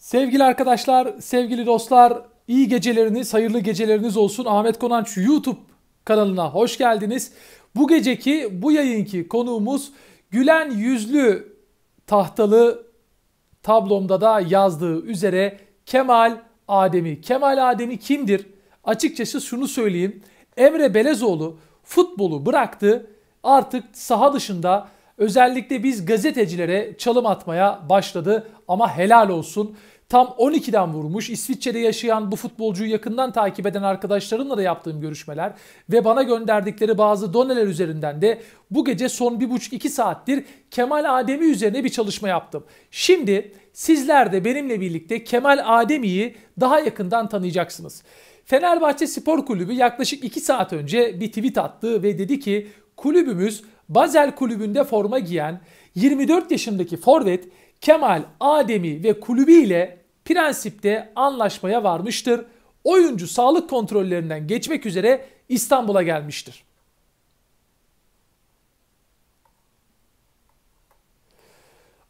Sevgili arkadaşlar, sevgili dostlar, iyi geceleriniz, hayırlı geceleriniz olsun. Ahmet Konanç YouTube kanalına hoş geldiniz. Bu geceki, bu yayınki konuğumuz gülen yüzlü tahtalı tablomda da yazdığı üzere Kemal Ademi. Kemal Ademi kimdir? Açıkçası şunu söyleyeyim. Emre Belezoğlu futbolu bıraktı. Artık saha dışında Özellikle biz gazetecilere çalım atmaya başladı ama helal olsun. Tam 12'den vurmuş. İsviçre'de yaşayan bu futbolcuyu yakından takip eden arkadaşlarımla da yaptığım görüşmeler ve bana gönderdikleri bazı doneler üzerinden de bu gece son 1,5-2 saattir Kemal Ademi üzerine bir çalışma yaptım. Şimdi sizler de benimle birlikte Kemal Ademi'yi daha yakından tanıyacaksınız. Fenerbahçe Spor Kulübü yaklaşık 2 saat önce bir tweet attı ve dedi ki kulübümüz Basel kulübünde forma giyen 24 yaşındaki forvet Kemal Ademi ve kulübüyle ile prensipte anlaşmaya varmıştır. Oyuncu sağlık kontrollerinden geçmek üzere İstanbul'a gelmiştir.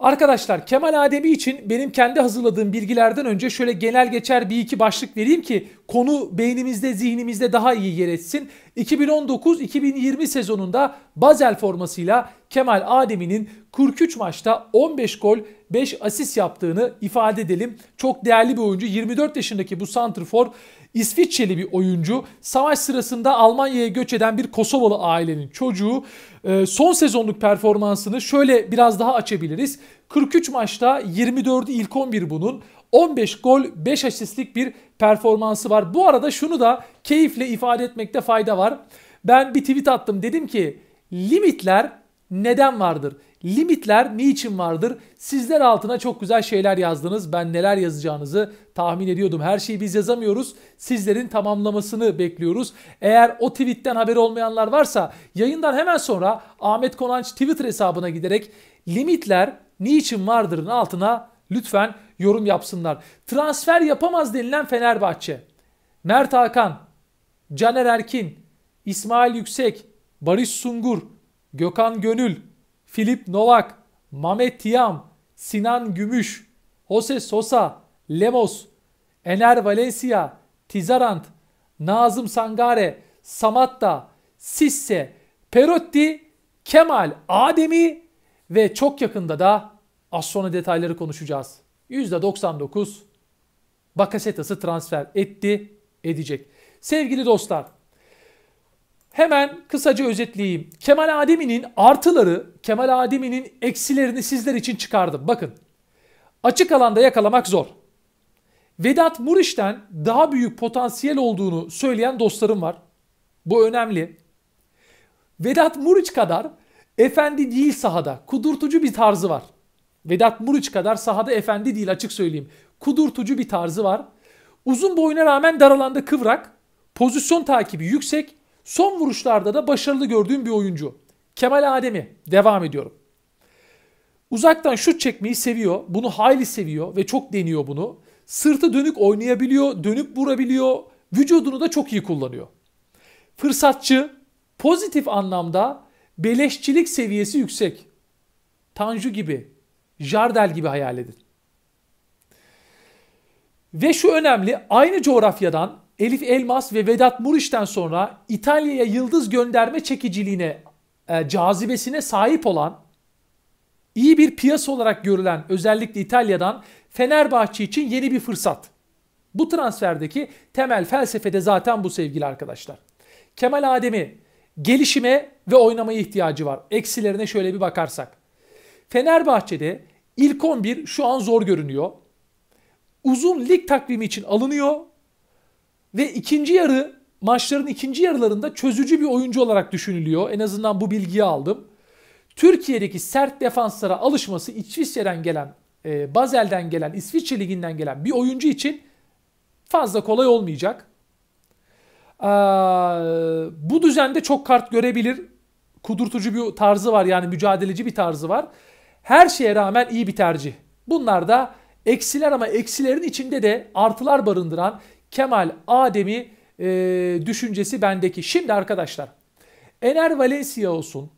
Arkadaşlar Kemal Ademi için benim kendi hazırladığım bilgilerden önce şöyle genel geçer bir iki başlık vereyim ki konu beynimizde zihnimizde daha iyi yer etsin. 2019-2020 sezonunda Basel formasıyla Kemal Ademi'nin 43 maçta 15 gol 5 asist yaptığını ifade edelim. Çok değerli bir oyuncu 24 yaşındaki bu santrfor İsviçreli bir oyuncu savaş sırasında Almanya'ya göç eden bir Kosovalı ailenin çocuğu e, son sezonluk performansını şöyle biraz daha açabiliriz. 43 maçta 24'ü ilk 11 bunun. 15 gol 5 asistlik bir performansı var. Bu arada şunu da keyifle ifade etmekte fayda var. Ben bir tweet attım dedim ki limitler neden vardır? Limitler niçin vardır? Sizler altına çok güzel şeyler yazdınız. Ben neler yazacağınızı tahmin ediyordum. Her şeyi biz yazamıyoruz. Sizlerin tamamlamasını bekliyoruz. Eğer o tweetten haberi olmayanlar varsa yayından hemen sonra Ahmet Konanç Twitter hesabına giderek limitler niçin vardırın altına lütfen yorum yapsınlar. Transfer yapamaz denilen Fenerbahçe. Mert Hakan, Caner Erkin, İsmail Yüksek, Barış Sungur, Gökhan Gönül, Filip Novak, Mamet Tiam, Sinan Gümüş, Jose Sosa, Lemos, Ener Valencia, Tizarant, Nazım Sangare, Samatta, Sisse, Perotti, Kemal Ademi ve çok yakında da az sonra detayları konuşacağız. %99 Bakasetas'ı transfer etti, edecek. Sevgili dostlar, Hemen kısaca özetleyeyim. Kemal Ademi'nin artıları, Kemal Ademi'nin eksilerini sizler için çıkardım. Bakın. Açık alanda yakalamak zor. Vedat Muriç'ten daha büyük potansiyel olduğunu söyleyen dostlarım var. Bu önemli. Vedat Muriç kadar efendi değil sahada. Kudurtucu bir tarzı var. Vedat Muriç kadar sahada efendi değil açık söyleyeyim. Kudurtucu bir tarzı var. Uzun boyuna rağmen daralanda kıvrak, pozisyon takibi yüksek, Son vuruşlarda da başarılı gördüğüm bir oyuncu. Kemal Ademi devam ediyorum. Uzaktan şut çekmeyi seviyor. Bunu hayli seviyor ve çok deniyor bunu. Sırtı dönük oynayabiliyor, dönüp vurabiliyor. Vücudunu da çok iyi kullanıyor. Fırsatçı, pozitif anlamda beleşçilik seviyesi yüksek. Tanju gibi, Jardel gibi hayal edin. Ve şu önemli, aynı coğrafyadan Elif Elmas ve Vedat Muriç'ten sonra İtalya'ya yıldız gönderme çekiciliğine, e, cazibesine sahip olan iyi bir piyasa olarak görülen özellikle İtalya'dan Fenerbahçe için yeni bir fırsat. Bu transferdeki temel felsefede zaten bu sevgili arkadaşlar. Kemal Adem'i gelişime ve oynamaya ihtiyacı var. Eksilerine şöyle bir bakarsak. Fenerbahçe'de ilk 11 şu an zor görünüyor. Uzun lig takvimi için alınıyor ve ikinci yarı maçların ikinci yarılarında çözücü bir oyuncu olarak düşünülüyor. En azından bu bilgiyi aldım. Türkiye'deki sert defanslara alışması İsviçre'den gelen, e, Bazel'den gelen, İsviçre Ligi'nden gelen bir oyuncu için fazla kolay olmayacak. Ee, bu düzende çok kart görebilir. Kudurtucu bir tarzı var yani mücadeleci bir tarzı var. Her şeye rağmen iyi bir tercih. Bunlar da eksiler ama eksilerin içinde de artılar barındıran Kemal Adem'i e, düşüncesi bendeki. Şimdi arkadaşlar Ener Valencia olsun,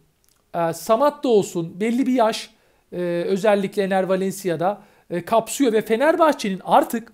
e, Samat da olsun belli bir yaş e, özellikle Ener Valencia'da e, kapsıyor ve Fenerbahçe'nin artık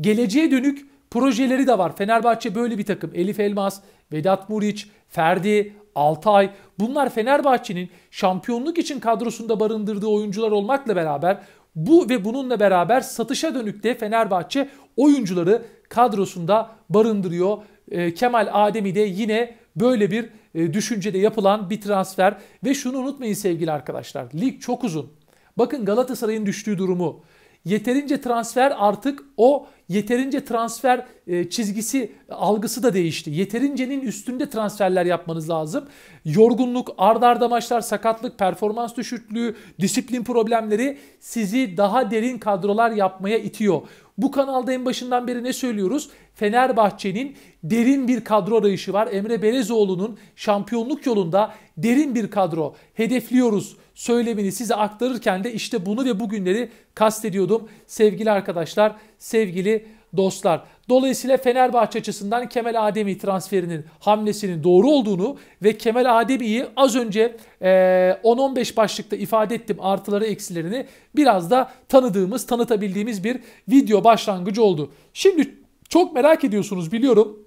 geleceğe dönük projeleri de var. Fenerbahçe böyle bir takım. Elif Elmas, Vedat Muriç, Ferdi, Altay bunlar Fenerbahçe'nin şampiyonluk için kadrosunda barındırdığı oyuncular olmakla beraber bu ve bununla beraber satışa dönük de Fenerbahçe oyuncuları kadrosunda barındırıyor. E, Kemal Ademi de yine böyle bir e, düşüncede yapılan bir transfer. Ve şunu unutmayın sevgili arkadaşlar. Lig çok uzun. Bakın Galatasaray'ın düştüğü durumu. Yeterince transfer artık o Yeterince transfer e, çizgisi algısı da değişti. Yeterincenin üstünde transferler yapmanız lazım. Yorgunluk, ard arda maçlar, sakatlık, performans düşüklüğü, disiplin problemleri sizi daha derin kadrolar yapmaya itiyor. Bu kanalda en başından beri ne söylüyoruz? Fenerbahçe'nin derin bir kadro arayışı var. Emre Belezoğlu'nun şampiyonluk yolunda derin bir kadro hedefliyoruz söylemini size aktarırken de işte bunu ve bugünleri kastediyordum sevgili arkadaşlar, sevgili dostlar. Dolayısıyla Fenerbahçe açısından Kemal Ademi transferinin hamlesinin doğru olduğunu ve Kemal Ademi'yi az önce 10-15 başlıkta ifade ettim artıları eksilerini biraz da tanıdığımız, tanıtabildiğimiz bir video başlangıcı oldu. Şimdi çok merak ediyorsunuz biliyorum.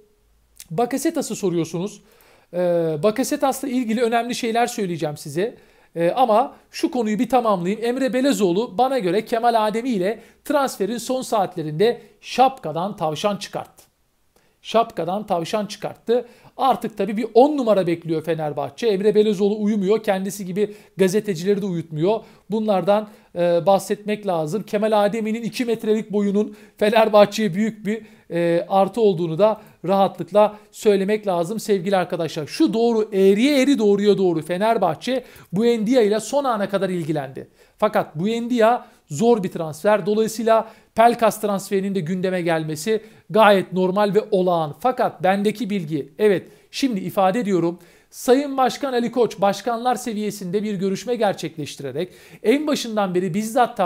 Bakasetas'ı soruyorsunuz. E, Bakasetas'la ilgili önemli şeyler söyleyeceğim size. E, ama şu konuyu bir tamamlayayım. Emre Belezoğlu bana göre Kemal Ademi ile transferin son saatlerinde şapkadan tavşan çıkarttı. Şapkadan tavşan çıkarttı. Artık tabii bir 10 numara bekliyor Fenerbahçe. Emre Belezoğlu uyumuyor. Kendisi gibi gazetecileri de uyutmuyor. Bunlardan e, bahsetmek lazım. Kemal Ademi'nin 2 metrelik boyunun Fenerbahçe'ye büyük bir e, artı olduğunu da rahatlıkla söylemek lazım sevgili arkadaşlar. Şu doğru eğriye eğri doğruya doğru Fenerbahçe bu Endia ile son ana kadar ilgilendi. Fakat bu Endia zor bir transfer. Dolayısıyla Pelkas transferinin de gündeme gelmesi gayet normal ve olağan. Fakat bendeki bilgi evet şimdi ifade ediyorum Sayın Başkan Ali Koç başkanlar seviyesinde bir görüşme gerçekleştirerek en başından beri bizzat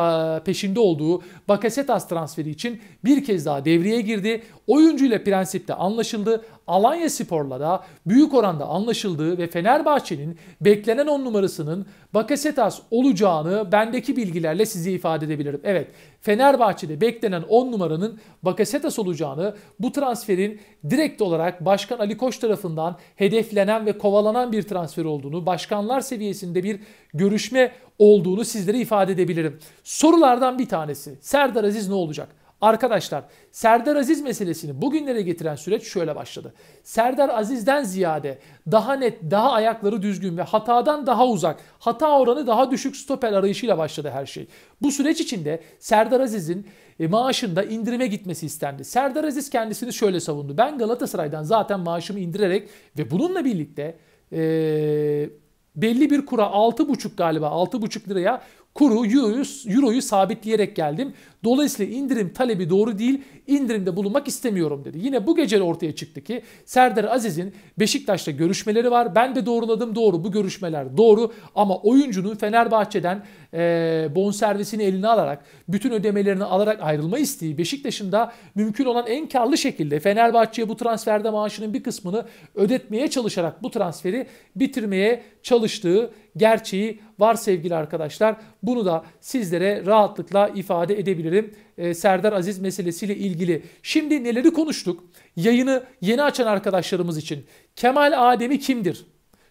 peşinde olduğu Bakasetas transferi için bir kez daha devreye girdi. Oyuncuyla prensipte anlaşıldı Alanya Spor'la da büyük oranda anlaşıldığı ve Fenerbahçe'nin beklenen 10 numarasının Bakasetas olacağını bendeki bilgilerle size ifade edebilirim. Evet Fenerbahçe'de beklenen 10 numaranın Bakasetas olacağını bu transferin direkt olarak Başkan Ali Koç tarafından hedeflenen ve kovalanan bir transfer olduğunu, başkanlar seviyesinde bir görüşme olduğunu sizlere ifade edebilirim. Sorulardan bir tanesi Serdar Aziz ne olacak? Arkadaşlar Serdar Aziz meselesini bugünlere getiren süreç şöyle başladı. Serdar Aziz'den ziyade daha net, daha ayakları düzgün ve hatadan daha uzak, hata oranı daha düşük stoper arayışıyla başladı her şey. Bu süreç içinde Serdar Aziz'in e, maaşında indirime gitmesi istendi. Serdar Aziz kendisini şöyle savundu. Ben Galatasaray'dan zaten maaşımı indirerek ve bununla birlikte ee, belli bir kura 6,5 galiba 6,5 liraya kuru euroyu, euroyu sabitleyerek geldim. Dolayısıyla indirim talebi doğru değil, indirimde bulunmak istemiyorum dedi. Yine bu gece ortaya çıktı ki Serdar Aziz'in Beşiktaş'ta görüşmeleri var. Ben de doğruladım doğru bu görüşmeler doğru ama oyuncunun Fenerbahçe'den e, servisini eline alarak, bütün ödemelerini alarak ayrılma isteği Beşiktaş'ın da mümkün olan en karlı şekilde Fenerbahçe'ye bu transferde maaşının bir kısmını ödetmeye çalışarak bu transferi bitirmeye çalıştığı gerçeği var sevgili arkadaşlar. Bunu da sizlere rahatlıkla ifade edebilirim. Ee, Serdar Aziz meselesiyle ilgili. Şimdi neleri konuştuk? Yayını yeni açan arkadaşlarımız için. Kemal Ademi kimdir?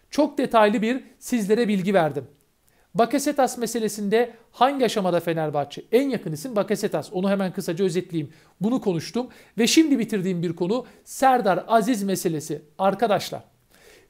Çok detaylı bir sizlere bilgi verdim. Bakasetas meselesinde hangi aşamada Fenerbahçe? En yakın isim Bakasetas. Onu hemen kısaca özetleyeyim. Bunu konuştum ve şimdi bitirdiğim bir konu Serdar Aziz meselesi. Arkadaşlar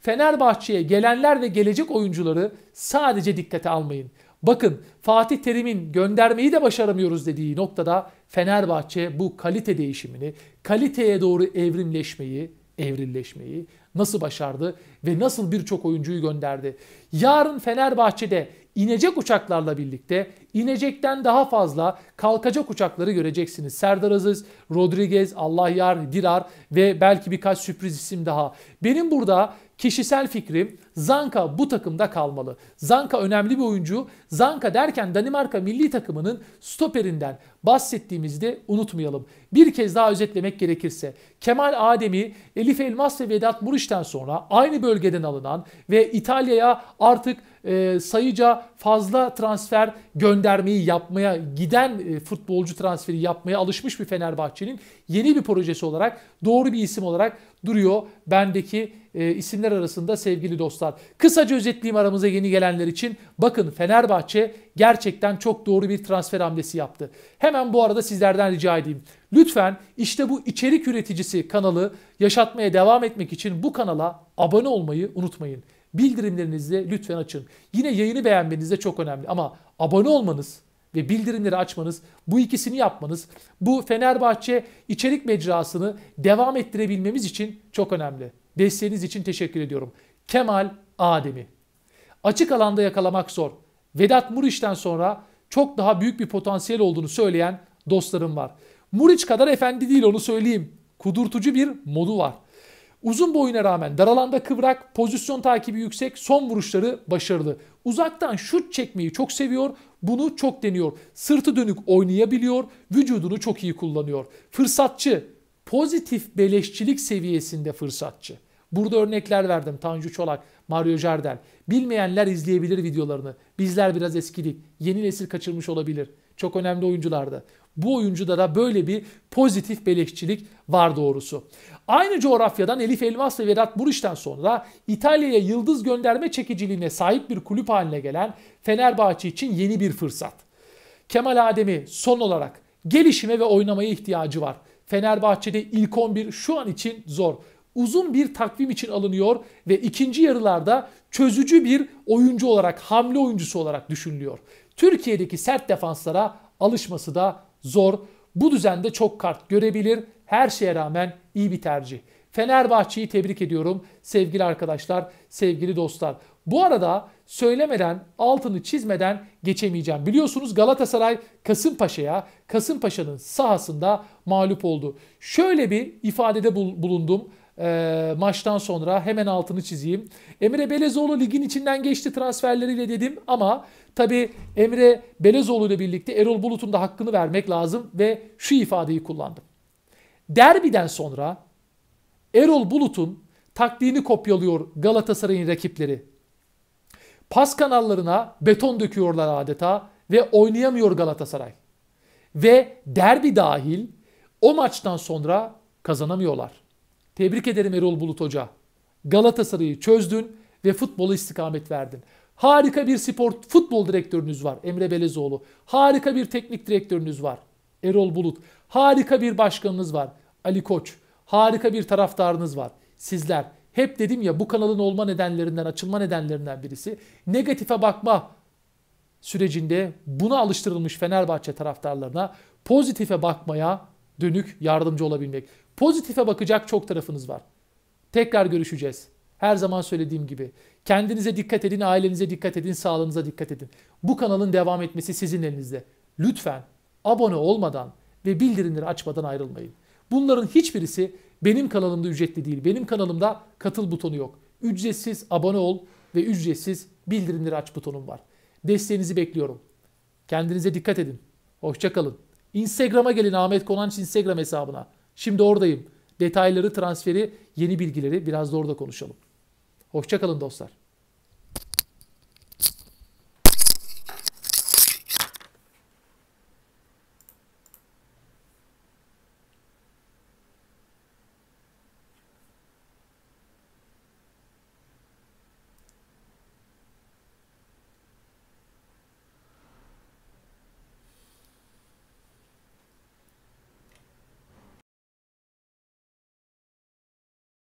Fenerbahçe'ye gelenler ve gelecek oyuncuları sadece dikkate almayın. Bakın Fatih Terim'in göndermeyi de başaramıyoruz dediği noktada Fenerbahçe bu kalite değişimini, kaliteye doğru evrimleşmeyi, evrilleşmeyi nasıl başardı ve nasıl birçok oyuncuyu gönderdi. Yarın Fenerbahçe'de inecek uçaklarla birlikte inecekten daha fazla kalkacak uçakları göreceksiniz. Serdar Aziz, Rodriguez, Allahyar, Dirar ve belki birkaç sürpriz isim daha. Benim burada kişisel fikrim Zanka bu takımda kalmalı. Zanka önemli bir oyuncu. Zanka derken Danimarka milli takımının stoperinden bahsettiğimizde unutmayalım. Bir kez daha özetlemek gerekirse Kemal Ademi, Elif Elmas ve Vedat Muriç'ten sonra aynı bölgeden alınan ve İtalya'ya artık ee, sayıca fazla transfer göndermeyi yapmaya giden e, futbolcu transferi yapmaya alışmış bir Fenerbahçe'nin yeni bir projesi olarak doğru bir isim olarak duruyor bendeki e, isimler arasında sevgili dostlar. Kısaca özetleyeyim aramıza yeni gelenler için. Bakın Fenerbahçe gerçekten çok doğru bir transfer hamlesi yaptı. Hemen bu arada sizlerden rica edeyim. Lütfen işte bu içerik üreticisi kanalı yaşatmaya devam etmek için bu kanala abone olmayı unutmayın bildirimlerinizi lütfen açın. Yine yayını beğenmeniz de çok önemli ama abone olmanız ve bildirimleri açmanız, bu ikisini yapmanız, bu Fenerbahçe içerik mecrasını devam ettirebilmemiz için çok önemli. Desteğiniz için teşekkür ediyorum. Kemal Ademi. Açık alanda yakalamak zor. Vedat Muriç'ten sonra çok daha büyük bir potansiyel olduğunu söyleyen dostlarım var. Muriç kadar efendi değil onu söyleyeyim. Kudurtucu bir modu var. Uzun boyuna rağmen daralanda kıvrak, pozisyon takibi yüksek, son vuruşları başarılı. Uzaktan şut çekmeyi çok seviyor, bunu çok deniyor. Sırtı dönük oynayabiliyor, vücudunu çok iyi kullanıyor. Fırsatçı, pozitif beleşçilik seviyesinde fırsatçı. Burada örnekler verdim. Tanju Çolak, Mario Jardel. Bilmeyenler izleyebilir videolarını. Bizler biraz eskidik. Yeni nesil kaçırmış olabilir. Çok önemli oyunculardı. Bu oyuncuda da böyle bir pozitif belekçilik var doğrusu. Aynı coğrafyadan Elif Elmas ve Vedat Buriş'ten sonra İtalya'ya yıldız gönderme çekiciliğine sahip bir kulüp haline gelen Fenerbahçe için yeni bir fırsat. Kemal Adem'i son olarak gelişime ve oynamaya ihtiyacı var. Fenerbahçe'de ilk 11 şu an için zor. Uzun bir takvim için alınıyor ve ikinci yarılarda çözücü bir oyuncu olarak, hamle oyuncusu olarak düşünülüyor. Türkiye'deki sert defanslara alışması da zor. Bu düzende çok kart görebilir. Her şeye rağmen iyi bir tercih. Fenerbahçe'yi tebrik ediyorum sevgili arkadaşlar, sevgili dostlar. Bu arada söylemeden, altını çizmeden geçemeyeceğim. Biliyorsunuz Galatasaray Kasımpaşa'ya, Kasımpaşa'nın sahasında mağlup oldu. Şöyle bir ifadede bulundum e, maçtan sonra hemen altını çizeyim. Emre Belezoğlu ligin içinden geçti transferleriyle dedim ama tabi Emre Belezoğlu ile birlikte Erol Bulut'un da hakkını vermek lazım ve şu ifadeyi kullandım. Derbiden sonra Erol Bulut'un taktiğini kopyalıyor Galatasaray'ın rakipleri. Pas kanallarına beton döküyorlar adeta ve oynayamıyor Galatasaray. Ve derbi dahil o maçtan sonra kazanamıyorlar. Tebrik ederim Erol Bulut Hoca. Galatasaray'ı çözdün ve futbola istikamet verdin. Harika bir spor futbol direktörünüz var Emre Belezoğlu. Harika bir teknik direktörünüz var Erol Bulut. Harika bir başkanınız var Ali Koç. Harika bir taraftarınız var sizler. Hep dedim ya bu kanalın olma nedenlerinden, açılma nedenlerinden birisi negatife bakma sürecinde buna alıştırılmış Fenerbahçe taraftarlarına pozitife bakmaya dönük yardımcı olabilmek. Pozitife bakacak çok tarafınız var. Tekrar görüşeceğiz. Her zaman söylediğim gibi. Kendinize dikkat edin, ailenize dikkat edin, sağlığınıza dikkat edin. Bu kanalın devam etmesi sizin elinizde. Lütfen abone olmadan ve bildirimleri açmadan ayrılmayın. Bunların hiçbirisi benim kanalımda ücretli değil. Benim kanalımda katıl butonu yok. Ücretsiz abone ol ve ücretsiz bildirimleri aç butonum var. Desteğinizi bekliyorum. Kendinize dikkat edin. Hoşçakalın. Instagram'a gelin Ahmet Konanç Instagram hesabına. Şimdi oradayım. Detayları, transferi, yeni bilgileri biraz da orada konuşalım. Hoşçakalın dostlar.